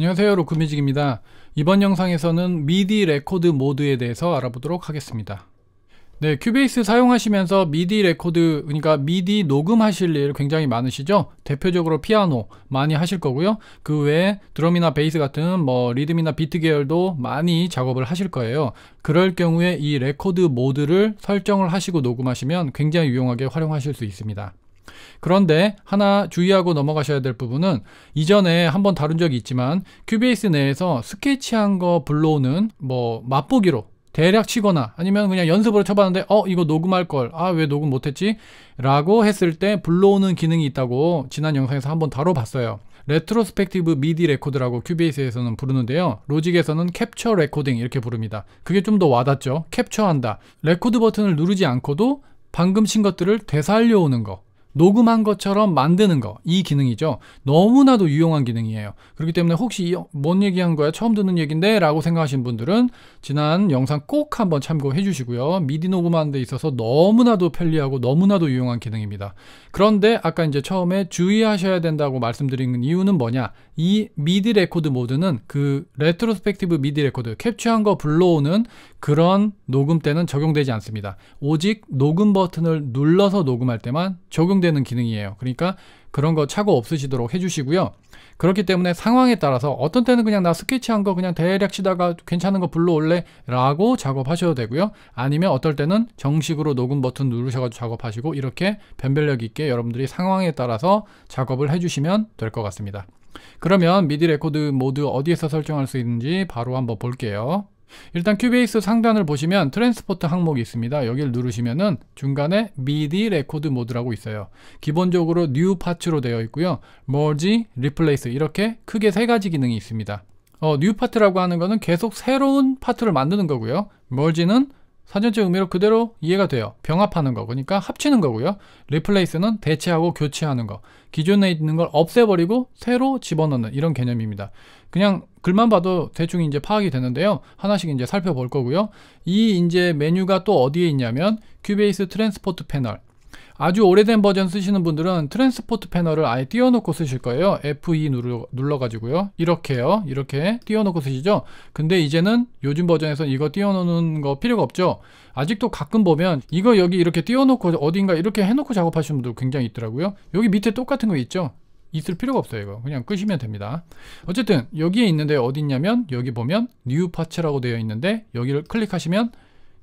안녕하세요 로크뮤직입니다 이번 영상에서는 미디 레코드 모드에 대해서 알아보도록 하겠습니다 네 큐베이스 사용하시면서 미디 레코드 그러니까 미디 녹음하실 일 굉장히 많으시죠 대표적으로 피아노 많이 하실 거고요 그 외에 드럼이나 베이스 같은 뭐 리듬이나 비트 계열도 많이 작업을 하실 거예요 그럴 경우에 이 레코드 모드를 설정을 하시고 녹음하시면 굉장히 유용하게 활용하실 수 있습니다 그런데 하나 주의하고 넘어가셔야 될 부분은 이전에 한번 다룬 적이 있지만 큐베이스 내에서 스케치한 거 불러오는 뭐 맛보기로 대략 치거나 아니면 그냥 연습으로 쳐봤는데 어 이거 녹음할 걸아 왜 녹음 못했지 라고 했을 때 불러오는 기능이 있다고 지난 영상에서 한번 다뤄봤어요 레트로스펙티브 미디 레코드라고 큐베이스에서는 부르는데요. 로직에서는 캡처 레코딩 이렇게 부릅니다. 그게 좀 더 와닿죠. 캡처한다. 레코드 버튼을 누르지 않고도 방금 친 것들을 되살려오는 거. 녹음한 것처럼 만드는 거, 이 기능이죠. 너무나도 유용한 기능이에요. 그렇기 때문에 혹시 뭔 얘기한 거야? 처음 듣는 얘긴데? 라고 생각하신 분들은 지난 영상 꼭 한번 참고해 주시고요. 미디 녹음하는 데 있어서 너무나도 편리하고 너무나도 유용한 기능입니다. 그런데 아까 이제 처음에 주의하셔야 된다고 말씀드린 이유는 뭐냐? 이 미디 레코드 모드는 그 레트로스펙티브 미디 레코드, 캡처한 거 불러오는 그런 녹음 때는 적용되지 않습니다. 오직 녹음 버튼을 눌러서 녹음할 때만 적용 제공되는 기능이에요. 그러니까 그런 거 착오 없으시도록 해주시고요. 그렇기 때문에 상황에 따라서 어떤 때는 그냥 나 스케치한 거 그냥 대략 치다가 괜찮은 거 불러올래 라고 작업하셔도 되고요. 아니면 어떨 때는 정식으로 녹음 버튼 누르셔가지고 작업하시고 이렇게 변별력 있게 여러분들이 상황에 따라서 작업을 해주시면 될 것 같습니다. 그러면 미디 레코드 모드 어디에서 설정할 수 있는지 바로 한번 볼게요. 일단 큐베이스 상단을 보시면 트랜스포트 항목이 있습니다. 여기를 누르시면은 중간에 미디 레코드 모드라고 있어요. 기본적으로 뉴 파츠로 되어 있고요. 머지, 리플레이스 이렇게 크게 세 가지 기능이 있습니다. 어, 뉴 파트라고 하는 것은 계속 새로운 파트를 만드는 거고요. 머지는 사전적 의미로 그대로 이해가 돼요. 병합하는 거, 그러니까 합치는 거고요. 리플레이스는 대체하고 교체하는 거. 기존에 있는 걸 없애버리고 새로 집어넣는 이런 개념입니다. 그냥 글만 봐도 대충 이제 파악이 되는데요. 하나씩 이제 살펴볼 거고요. 이 이제 메뉴가 또 어디에 있냐면 큐베이스 트랜스포트 패널. 아주 오래된 버전 쓰시는 분들은 트랜스포트 패널을 아예 띄워놓고 쓰실 거예요. F2 눌러, e 눌러가지고요. 이렇게요. 이렇게 띄워놓고 쓰시죠. 근데 이제는 요즘 버전에선 이거 띄워놓는 거 필요가 없죠. 아직도 가끔 보면 이거 여기 이렇게 띄워놓고 어딘가 이렇게 해놓고 작업하시는 분들 굉장히 있더라고요. 여기 밑에 똑같은 거 있죠. 있을 필요가 없어요 이거 그냥 끄시면 됩니다 어쨌든 여기에 있는데 어디 있냐면 여기 보면 new 파츠라고 되어 있는데 여기를 클릭하시면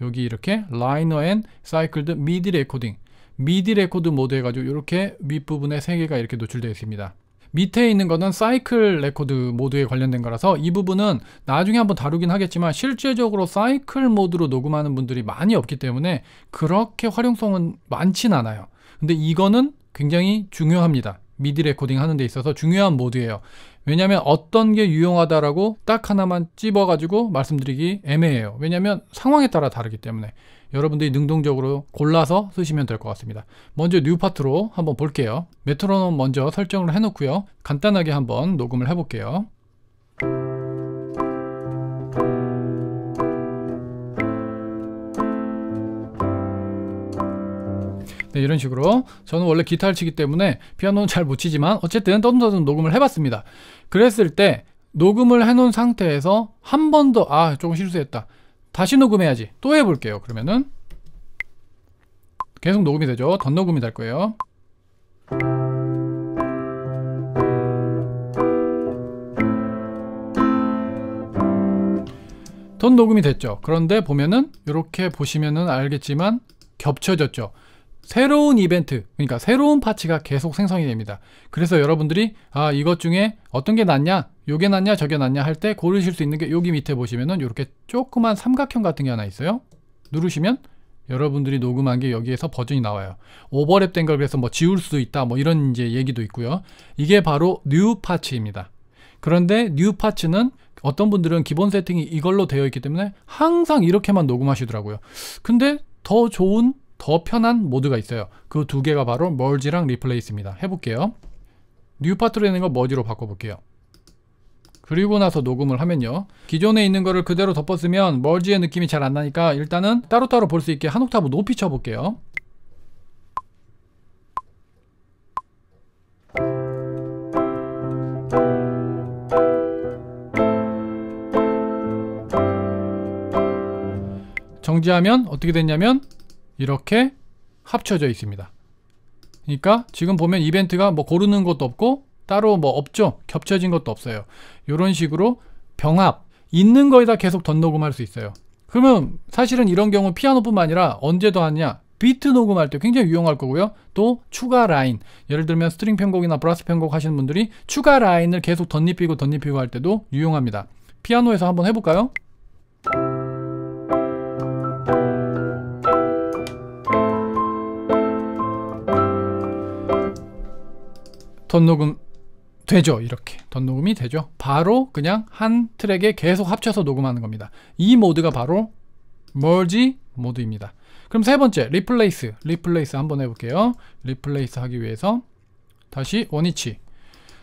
여기 이렇게 liner and cycled midi recording midi r e c 모드 해가지고 이렇게 윗부분에 3개가 이렇게 노출되어 있습니다 밑에 있는 거는 사이클 레코드 모드에 관련된 거라서 이 부분은 나중에 한번 다루긴 하겠지만 실제적으로 사이클 모드로 녹음하는 분들이 많이 없기 때문에 그렇게 활용성은 많진 않아요 근데 이거는 굉장히 중요합니다 미디 레코딩 하는 데 있어서 중요한 모드예요. 왜냐면 어떤 게 유용하다라고 딱 하나만 찝어가지고 말씀드리기 애매해요. 왜냐면 상황에 따라 다르기 때문에 여러분들이 능동적으로 골라서 쓰시면 될 것 같습니다. 먼저 뉴 파트로 한번 볼게요. 메트로놈 먼저 설정을 해놓고요. 간단하게 한번 녹음을 해볼게요. 네, 이런 식으로 저는 원래 기타를 치기 때문에 피아노는 잘 못 치지만 어쨌든 떠듬떠듬 녹음을 해봤습니다. 그랬을 때 녹음을 해놓은 상태에서 한 번 더 아 조금 실수했다. 다시 녹음해야지. 또 해볼게요. 그러면은 계속 녹음이 되죠. 덧녹음이 될 거예요. 덧 녹음이 됐죠. 그런데 보면은 이렇게 보시면은 알겠지만 겹쳐졌죠. 새로운 이벤트, 그러니까 새로운 파츠가 계속 생성이 됩니다. 그래서 여러분들이 아 이것 중에 어떤 게 낫냐, 요게 낫냐, 저게 낫냐 할 때 고르실 수 있는 게 여기 밑에 보시면은 이렇게 조그만 삼각형 같은 게 하나 있어요. 누르시면 여러분들이 녹음한 게 여기에서 버전이 나와요. 오버랩 된걸 그래서 뭐 지울 수도 있다, 뭐 이런 이제 얘기도 있고요. 이게 바로 뉴 파츠입니다. 그런데 뉴 파츠는 어떤 분들은 기본 세팅이 이걸로 되어 있기 때문에 항상 이렇게만 녹음하시더라고요. 근데 더 좋은 더 편한 모드가 있어요. 그 두 개가 바로 멀지랑 리플레이스입니다. 해볼게요. 뉴 파트로 있는 거 머지로 바꿔볼게요. 그리고 나서 녹음을 하면요. 기존에 있는 거를 그대로 덮었으면 멀지의 느낌이 잘 안 나니까 일단은 따로따로 볼 수 있게 한 옥타브 높이 쳐볼게요. 정지하면 어떻게 됐냐면 이렇게 합쳐져 있습니다. 그러니까 지금 보면 이벤트가 뭐 고르는 것도 없고 따로 뭐 없죠. 겹쳐진 것도 없어요. 이런 식으로 병합, 있는 거에다 계속 덧 녹음할 수 있어요. 그러면 사실은 이런 경우 피아노뿐만 아니라 언제 도 하냐? 비트 녹음할 때 굉장히 유용할 거고요. 또 추가 라인, 예를 들면 스트링 편곡이나 브라스 편곡 하시는 분들이 추가 라인을 계속 덧입히고 덧입히고 할 때도 유용합니다. 피아노에서 한번 해볼까요? 덧녹음 되죠 이렇게 덧녹음이 되죠 바로 그냥 한 트랙에 계속 합쳐서 녹음하는 겁니다 이 모드가 바로 멀지 모드입니다 그럼 세 번째 리플레이스 리플레이스 한번 해볼게요 리플레이스 하기 위해서 다시 원위치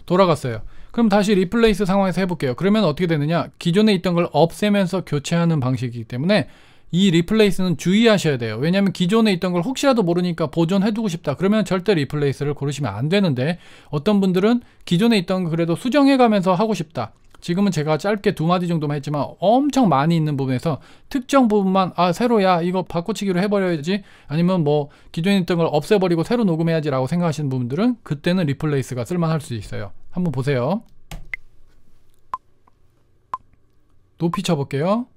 돌아갔어요 그럼 다시 리플레이스 상황에서 해볼게요 그러면 어떻게 되느냐 기존에 있던 걸 없애면서 교체하는 방식이기 때문에 이 리플레이스는 주의하셔야 돼요. 왜냐하면 기존에 있던 걸 혹시라도 모르니까 보존해두고 싶다. 그러면 절대 리플레이스를 고르시면 안 되는데 어떤 분들은 기존에 있던 거 그래도 수정해가면서 하고 싶다. 지금은 제가 짧게 두 마디 정도만 했지만 엄청 많이 있는 부분에서 특정 부분만 아 새로야 이거 바꿔치기로 해버려야지 아니면 뭐 기존에 있던 걸 없애버리고 새로 녹음해야지 라고 생각하시는 분들은 그때는 리플레이스가 쓸만할 수 있어요 한번 보세요 높이 쳐볼게요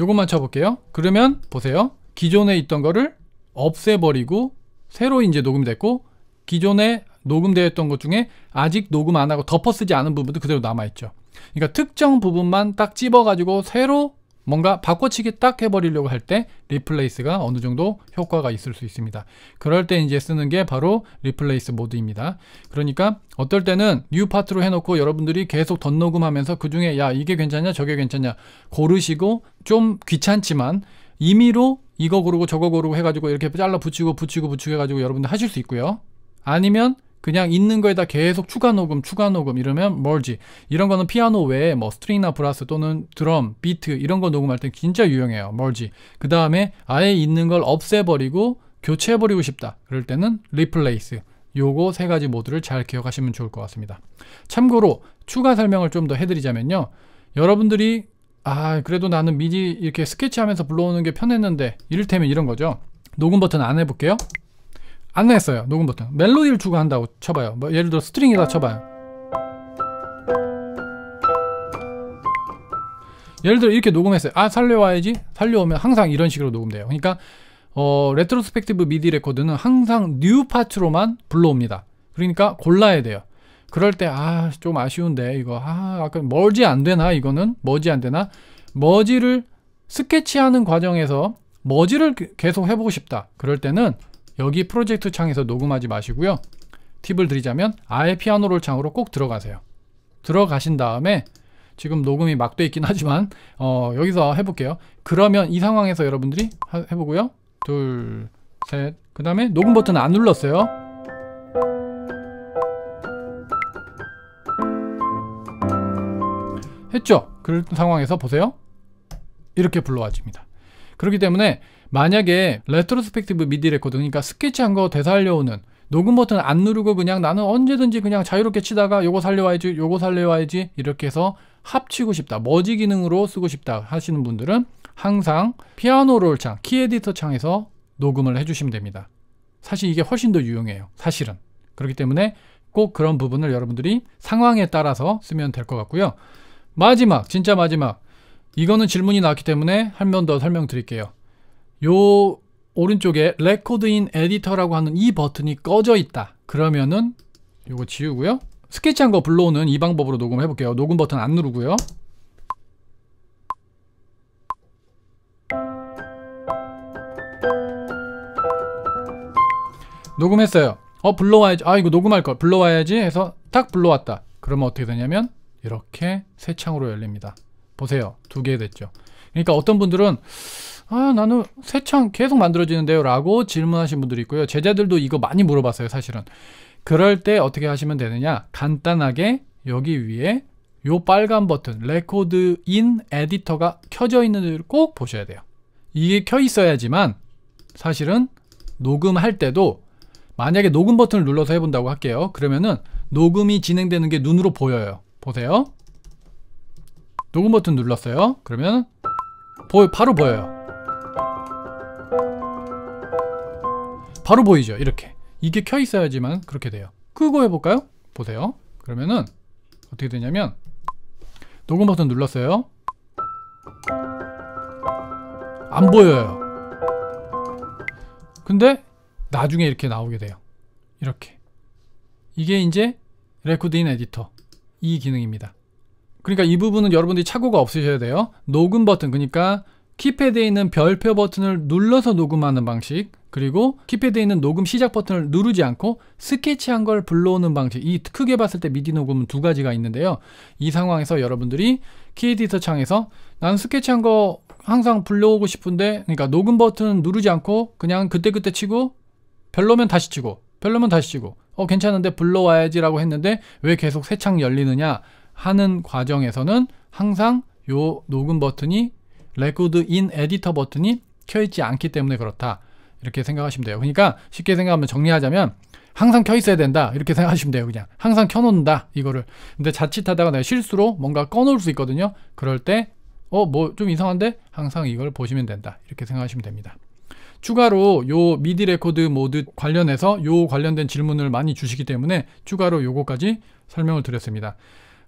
요것만 쳐볼게요. 그러면 보세요. 기존에 있던 거를 없애버리고 새로 이제 녹음됐고 기존에 녹음되었던 것 중에 아직 녹음 안 하고 덮어 쓰지 않은 부분도 그대로 남아있죠. 그러니까 특정 부분만 딱 집어가지고 새로 뭔가 바꿔치기 딱 해버리려고 할 때 리플레이스가 어느 정도 효과가 있을 수 있습니다. 그럴 때 이제 쓰는 게 바로 리플레이스 모드입니다. 그러니까 어떨 때는 뉴 파트로 해놓고 여러분들이 계속 덧녹음하면서 그 중에 야 이게 괜찮냐 저게 괜찮냐 고르시고 좀 귀찮지만 임의로 이거 고르고 저거 고르고 해가지고 이렇게 잘라 붙이고 붙이고 붙이고 해가지고 여러분들 하실 수 있고요. 아니면 그냥 있는 거에다 계속 추가 녹음, 추가 녹음 이러면 멀지. 이런 거는 피아노 외에 뭐 스트링이나 브라스 또는 드럼, 비트 이런 거 녹음할 때 진짜 유용해요. 멀지. 그 다음에 아예 있는 걸 없애버리고 교체해버리고 싶다. 그럴 때는 리플레이스. 요거 세 가지 모드를 잘 기억하시면 좋을 것 같습니다. 참고로 추가 설명을 좀 더 해드리자면요. 여러분들이 아 그래도 나는 미리 이렇게 스케치하면서 불러오는 게 편했는데 이를테면 이런 거죠. 녹음 버튼 안 해볼게요. 안 나했어요 녹음 버튼 멜로디를 주고 한다고 쳐봐요 뭐 예를 들어 스트링이라 쳐봐요 예를 들어 이렇게 녹음했어요 아 살려와야지 살려오면 항상 이런 식으로 녹음돼요 그러니까 어, 레트로스펙티브 미디 레코드는 항상 뉴 파트로만 불러옵니다 그러니까 골라야 돼요 그럴 때아좀 아쉬운데 이거 아 아까 멀지안 되나 이거는 머지 안 되나 머지를 스케치하는 과정에서 머지를 계속 해보고 싶다 그럴 때는 여기 프로젝트 창에서 녹음하지 마시고요. 팁을 드리자면 아예 피아노롤 창으로 꼭 들어가세요. 들어가신 다음에 지금 녹음이 막 돼 있긴 하지만 어, 여기서 해볼게요. 그러면 이 상황에서 여러분들이 하, 해보고요. 둘, 셋. 그 다음에 녹음 버튼 안 눌렀어요. 했죠? 그런 상황에서 보세요. 이렇게 불러와집니다. 그렇기 때문에 만약에 레트로스펙티브 미디 레코드 그러니까 스케치한 거 되살려오는 녹음 버튼 안 누르고 그냥 나는 언제든지 그냥 자유롭게 치다가 요거 살려와야지 요거 살려와야지 이렇게 해서 합치고 싶다 머지 기능으로 쓰고 싶다 하시는 분들은 항상 피아노 롤창 키 에디터 창에서 녹음을 해주시면 됩니다 사실 이게 훨씬 더 유용해요 사실은 그렇기 때문에 꼭 그런 부분을 여러분들이 상황에 따라서 쓰면 될 것 같고요 마지막 진짜 마지막 이거는 질문이 나왔기 때문에 한 번 더 설명드릴게요. 요 오른쪽에 레코드인 에디터라고 하는 이 버튼이 꺼져 있다. 그러면은 요거 지우고요. 스케치한 거 불러오는 이 방법으로 녹음해 볼게요. 녹음 버튼 안 누르고요. 녹음했어요. 어 불러와야지. 아 이거 녹음할 걸 불러와야지 해서 딱 불러왔다. 그러면 어떻게 되냐면 이렇게 새 창으로 열립니다. 보세요. 두 개 됐죠. 그러니까 어떤 분들은 아 나는 새창 계속 만들어지는데요 라고 질문하신 분들이 있고요. 제자들도 이거 많이 물어봤어요 사실은. 그럴 때 어떻게 하시면 되느냐 간단하게 여기 위에 요 빨간 버튼 레코드 인 에디터가 켜져 있는지꼭 보셔야 돼요. 이게 켜 있어야지만 사실은 녹음할 때도 만약에 녹음 버튼을 눌러서 해본다고 할게요. 그러면은 녹음이 진행되는 게 눈으로 보여요. 보세요. 녹음 버튼 눌렀어요. 그러면 보여, 바로 보여요. 바로 보이죠? 이렇게. 이게 켜 있어야지만 그렇게 돼요. 끄고 해볼까요? 보세요. 그러면은 어떻게 되냐면 녹음 버튼 눌렀어요. 안 보여요. 근데 나중에 이렇게 나오게 돼요. 이렇게. 이게 이제 레코드인 에디터 이 기능입니다. 그러니까 이 부분은 여러분들이 착오가 없으셔야 돼요. 녹음 버튼, 그러니까 키패드에 있는 별표 버튼을 눌러서 녹음하는 방식 그리고 키패드에 있는 녹음 시작 버튼을 누르지 않고 스케치한 걸 불러오는 방식 이 크게 봤을 때 미디 녹음은 두 가지가 있는데요 이 상황에서 여러분들이 키 에디터 창에서 난 스케치한 거 항상 불러오고 싶은데 그러니까 녹음 버튼 누르지 않고 그냥 그때그때 치고 별로면 다시 치고 별로면 다시 치고 어 괜찮은데 불러와야지 라고 했는데 왜 계속 새 창 열리느냐 하는 과정에서는 항상 요 녹음 버튼이 레코드 인 에디터 버튼이 켜있지 않기 때문에 그렇다. 이렇게 생각하시면 돼요. 그러니까 쉽게 생각하면 정리하자면 항상 켜 있어야 된다 이렇게 생각하시면 돼요 그냥 항상 켜놓는다 이거를 근데 자칫하다가 내가 실수로 뭔가 꺼놓을 수 있거든요 그럴 때 어 뭐 좀 이상한데 항상 이걸 보시면 된다 이렇게 생각하시면 됩니다 추가로 요 미디 레코드 모드 관련해서 요 관련된 질문을 많이 주시기 때문에 추가로 요거까지 설명을 드렸습니다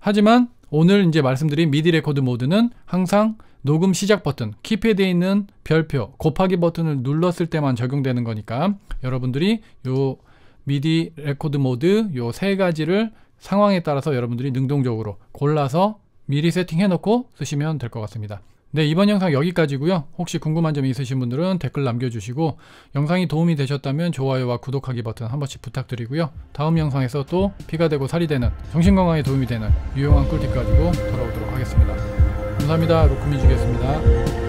하지만 오늘 이제 말씀드린 미디 레코드 모드는 항상 녹음 시작 버튼, 키패드에 있는 별표, 곱하기 버튼을 눌렀을 때만 적용되는 거니까 여러분들이 요 미디 레코드 모드 요 세 가지를 상황에 따라서 여러분들이 능동적으로 골라서 미리 세팅해 놓고 쓰시면 될 것 같습니다. 네 이번 영상 여기까지고요 혹시 궁금한 점 있으신 분들은 댓글 남겨주시고 영상이 도움이 되셨다면 좋아요와 구독하기 버튼 한 번씩 부탁드리고요 다음 영상에서 또 피가 되고 살이 되는 정신건강에 도움이 되는 유용한 꿀팁 가지고 돌아오도록 하겠습니다 감사합니다 로쿠미주겠습니다